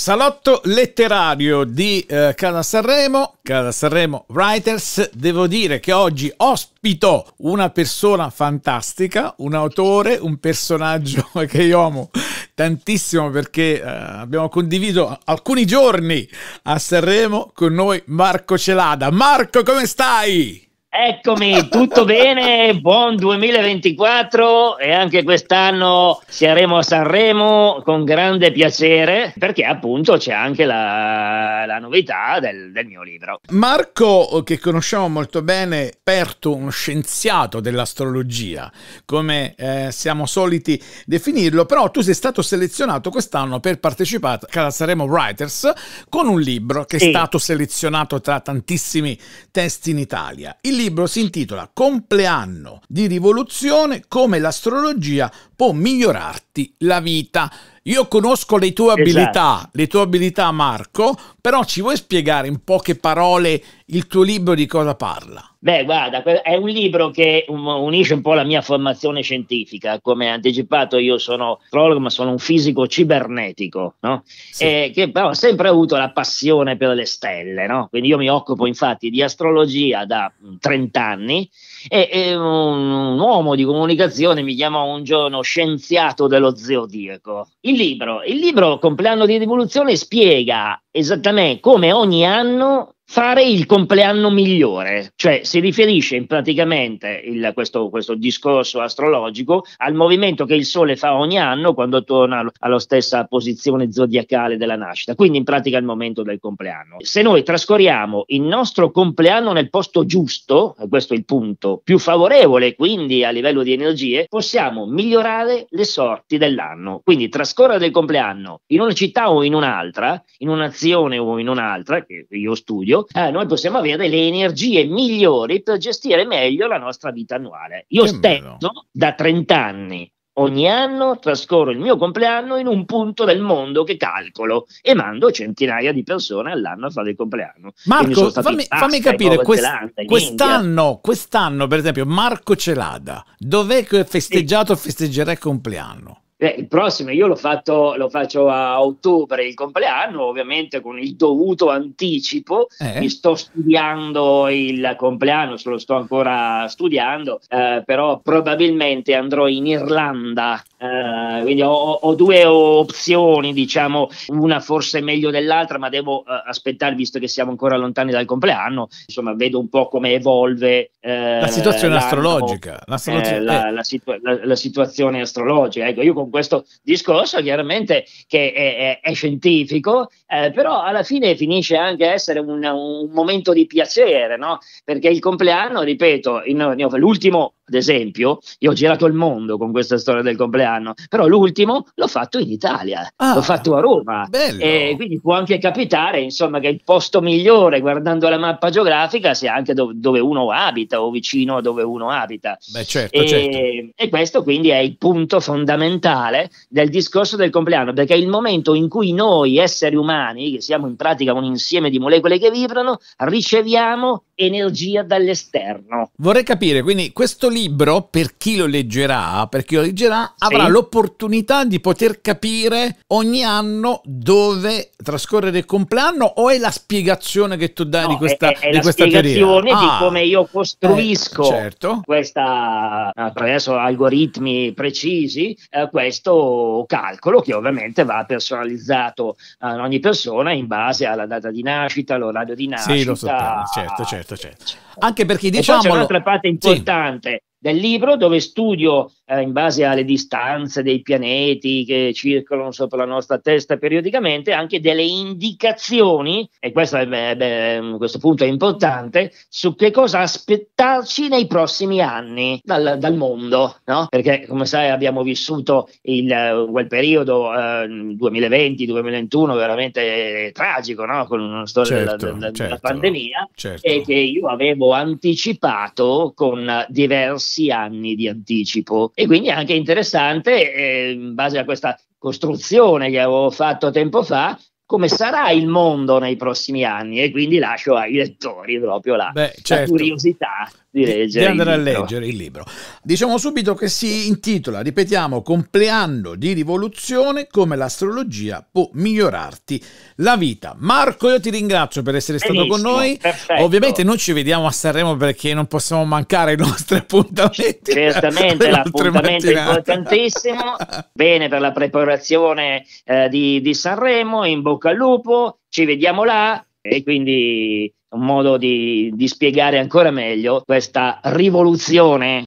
Salotto letterario di eh, Casa Sanremo, Casa Sanremo Writers, devo dire che oggi ospito una persona fantastica, un autore, un personaggio che io amo tantissimo perché eh, abbiamo condiviso alcuni giorni a Sanremo con noi Marco Celada. Marco, come stai? Eccomi, tutto bene, buon 2024 e anche quest'anno saremo a Sanremo con grande piacere perché appunto c'è anche la, la novità del, del, mio libro. Marco, che conosciamo molto bene, esperto, uno scienziato dell'astrologia, come eh, siamo soliti definirlo, però tu sei stato selezionato quest'anno per partecipare alla Sanremo Writers con un libro che è stato selezionato tra tantissimi testi in Italia. Il libro libro si intitola Compleanno di rivoluzione, come l'astrologia può migliorarti la vita io conosco le tue esatto. abilità, le tue abilità Marco, però ci vuoi spiegare in poche parole il tuo libro di cosa parla? Beh, guarda, è un libro che unisce un po' la mia formazione scientifica. Come anticipato, io sono astrologo, ma sono un fisico cibernetico, no? sì. eh, che però ho sempre avuto la passione per le stelle, no? Quindi io mi occupo infatti di astrologia da 30 mm, anni e, e un, un, uomo di comunicazione mi chiamò un giorno scienziato dello zodiaco. Il libro. Il libro Compleanno di rivoluzione spiega esattamente come ogni anno fare il compleanno migliore, cioè si riferisce in praticamente il, questo, questo, discorso astrologico al movimento che il Sole fa ogni anno quando torna alla stessa posizione zodiacale della nascita, quindi in pratica il momento del compleanno. Se noi trascorriamo il nostro compleanno nel posto giusto, e questo è il punto, più favorevole quindi a livello di energie, possiamo migliorare le sorti dell'anno. Quindi trascorrere il compleanno in una città o in un'altra, in un'azione o in un'altra, che io studio, eh, noi possiamo avere le energie migliori per gestire meglio la nostra vita annuale. Io che stesso bello. da 30 anni Ogni anno trascorro il mio compleanno in un punto del mondo che calcolo e mando centinaia di persone all'anno a fare il compleanno. Marco, fammi, Pasta, fammi, capire, quest, Zelanda, quest'anno, quest'anno, per esempio Marco Celada, dov'è che festeggiato o festeggerai compleanno? Eh, il prossimo io l'ho fatto, lo, faccio a ottobre, il compleanno, ovviamente con il dovuto anticipo. Eh. Mi sto studiando il compleanno, se lo sto ancora studiando, eh, però probabilmente andrò in Irlanda Uh, quindi ho, ho, due opzioni, diciamo, una forse meglio dell'altra, ma devo uh, eh, aspettare visto che siamo ancora lontani dal compleanno. Insomma, vedo un po' come evolve uh, la situazione astrologica. Eh, la, la, situ- la, la, situazione astrologica. Ecco, io con questo discorso, chiaramente, che è, è, è scientifico, eh, però alla fine finisce anche a essere un, un, momento di piacere, no? Perché il compleanno, ripeto, in, in, l'ultimo ad esempio, io ho girato il mondo con questa storia del compleanno, però l'ultimo l'ho fatto in Italia, ah, l'ho fatto a Roma. Bello. E quindi può anche capitare, insomma, che il posto migliore guardando la mappa geografica sia anche do- dove uno abita o vicino a dove uno abita. Beh, certo, certo. e, certo. e questo quindi è il punto fondamentale del discorso del compleanno, perché è il momento in cui noi esseri umani, che siamo in pratica un insieme di molecole che vibrano, riceviamo energia dall'esterno. Vorrei capire, quindi questo libro, per chi lo leggerà, per chi lo leggerà, avrà l'opportunità di poter capire ogni anno dove trascorrere il compleanno o è la spiegazione che tu dai no, di questa, è, è di questa teoria? È la spiegazione ah, di come io costruisco eh, certo. questa, attraverso algoritmi precisi, eh, questo calcolo che ovviamente va personalizzato ad eh, ogni persona in base alla data di nascita, all'orario di nascita. Sì, lo sappiamo, certo, certo certo, certo. Anche perché diciamo... C'è un'altra parte importante sì. del libro dove studio eh, in base alle distanze dei pianeti che circolano sopra la nostra testa periodicamente, anche delle indicazioni, e questo, è, beh, beh, questo punto è importante, su che cosa aspettarci nei prossimi anni dal, dal mondo, no? perché come sai abbiamo vissuto il, eh, quel periodo eh, 2020-2021 veramente eh, tragico, no? con la storia certo, della, della, certo, della, pandemia, certo. e che io avevo anticipato con diversi anni di anticipo e quindi è anche interessante, eh, in base a questa costruzione che avevo fatto tempo fa, come sarà il mondo nei prossimi anni e quindi lascio ai lettori proprio la, Beh, certo. la curiosità di leggere, di andare a leggere il libro. Diciamo subito che si intitola, ripetiamo, Compleanno di rivoluzione, come l'astrologia può migliorarti la vita. Marco, io ti ringrazio per essere Benissimo, stato con noi. Perfetto. Ovviamente noi ci vediamo a Sanremo perché non possiamo mancare i nostri appuntamenti. Certamente, l'appuntamento è importantissimo. Bene per la preparazione eh, di, di Sanremo, in bocca al lupo, ci vediamo là e quindi un modo di, di, spiegare ancora meglio questa rivoluzione